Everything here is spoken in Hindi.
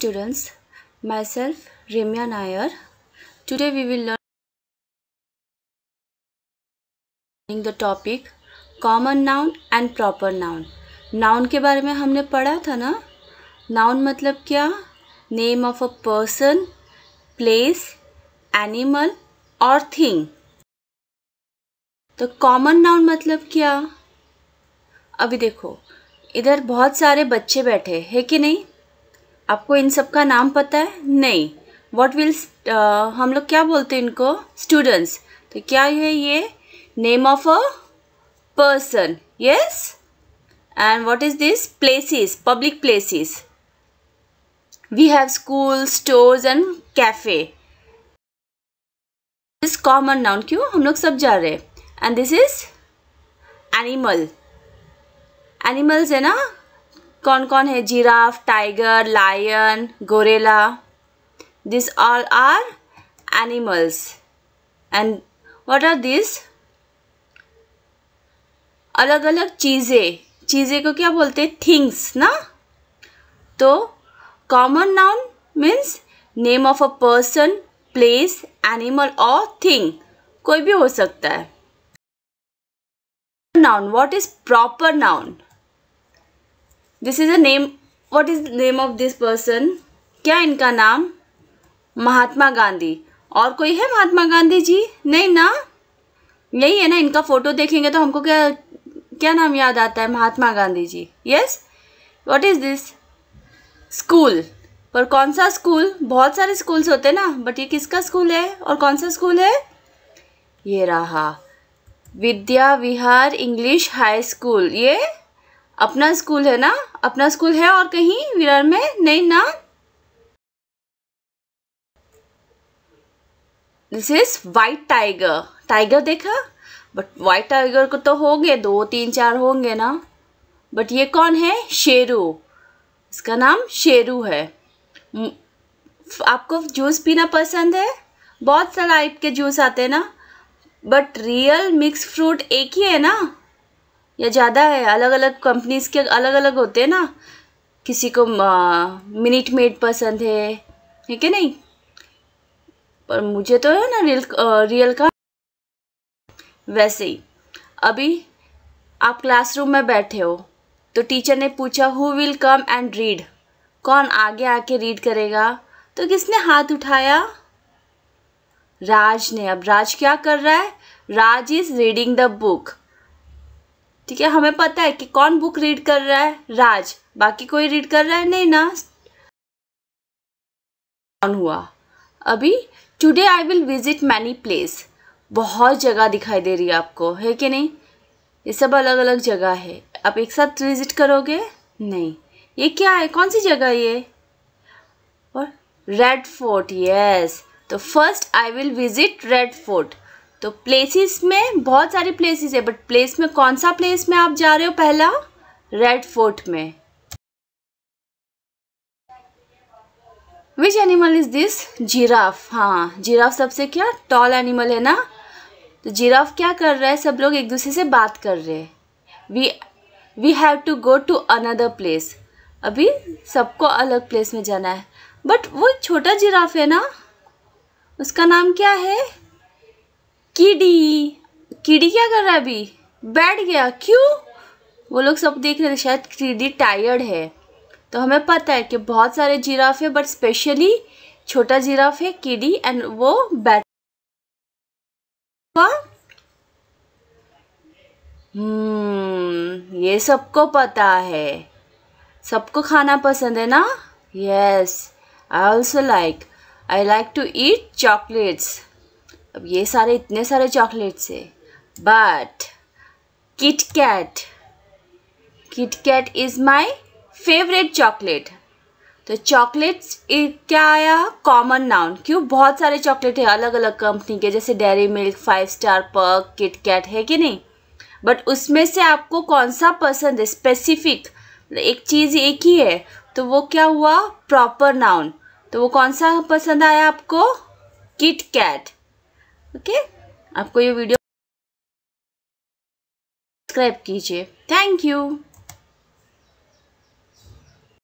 students myself remya nayar today we will learn in the topic common noun and proper noun noun ke bare mein humne padha tha na noun matlab kya name of a person place animal or thing तो common noun मतलब क्या अभी देखो इधर बहुत सारे बच्चे बैठे हैं कि नहीं आपको इन सब का नाम पता है नहीं वॉट विल uh, हम लोग क्या बोलते हैं इनको स्टूडेंट्स तो क्या है ये name of a person yes and what is this places public places we have school stores and cafe this common noun क्यों हम लोग सब जा रहे हैं and this is animal animals है ना कौन कौन है giraffe tiger lion gorilla this all are animals and what are this अलग अलग चीज़ें चीज़ें को क्या बोलते हैं थिंग्स ना तो common noun means name of a person place animal और थिंग कोई भी हो सकता है noun what is proper noun this is a name what is name of this person क्या इनका नाम महात्मा गांधी और कोई है महात्मा गांधी जी नहीं ना यही है ना इनका फ़ोटो देखेंगे तो हमको क्या क्या नाम याद आता है Mahatma Gandhi ji yes what is this school पर कौन सा स्कूल बहुत सारे स्कूल्स होते हैं ना बट ये किसका स्कूल है और कौन सा स्कूल है ये रहा Vidya Vihar English high school ये अपना स्कूल है ना अपना स्कूल है और कहीं विरार में नहीं ना this is white tiger tiger देखा बट वाइट टाइगर को तो होंगे दो तीन चार होंगे ना बट ये कौन है शेरू इसका नाम शेरू है आपको जूस पीना पसंद है बहुत सारा के जूस आते हैं ना बट रियल मिक्स फ्रूट एक ही है ना या ज़्यादा है अलग अलग कंपनीज़ के अलग अलग होते हैं ना किसी को मिनट मेड पसंद है है कि नहीं पर मुझे तो है ना रियल रियल का वैसे ही अभी आप क्लासरूम में बैठे हो तो टीचर ने पूछा who will come and read कौन आगे आके रीड करेगा तो किसने हाथ उठाया राज ने अब राज क्या कर रहा है Raj is reading the book ठीक है हमें पता है कि कौन बुक रीड कर रहा है राज बाकी कोई रीड कर रहा है नहीं ना कौन हुआ अभी today I will visit many place बहुत जगह दिखाई दे रही है आपको है कि नहीं ये सब अलग अलग जगह है आप एक साथ विजिट करोगे नहीं ये क्या है कौन सी जगह ये और रेड फोर्ट यस तो first I will visit Red Fort तो प्लेसेस में बहुत सारे प्लेसेस है बट प्लेस में कौन सा प्लेस में आप जा रहे हो पहला रेड फोर्ट में which animal is this giraffe हाँ जिराफ सबसे क्या टॉल एनिमल है ना तो जिराफ क्या कर रहा है सब लोग एक दूसरे से बात कर रहे हैं we we have to go to another place अभी सबको अलग प्लेस में जाना है बट वो छोटा जिराफ है ना उसका नाम क्या है किडी किडी क्या कर रहा है अभी बैठ गया क्यों वो लोग सब देख रहे थे शायद किडी टायर्ड है तो हमें पता है कि बहुत सारे जिराफ है बट स्पेशली छोटा जिराफ है किडी एंड वो बैठ हम्म, ये सबको पता है सबको खाना पसंद है ना yes I also like I like to eat chocolates अब ये सारे इतने सारे चॉकलेट्स है but Kit Kat Kit Kat is my favourite chocolate तो चॉकलेट्स क्या आया कॉमन नाउन क्यों बहुत सारे चॉकलेट है अलग अलग कंपनी के जैसे Dairy Milk Five Star Perk Kit Kat है कि नहीं बट उसमें से आपको कौन सा पसंद है स्पेसिफिक एक चीज़ एक ही है तो वो क्या हुआ प्रॉपर नाउन तो वो कौन सा पसंद आया आपको किट कैट ओके आपको ये वीडियो सब्सक्राइब कीजिए थैंक यू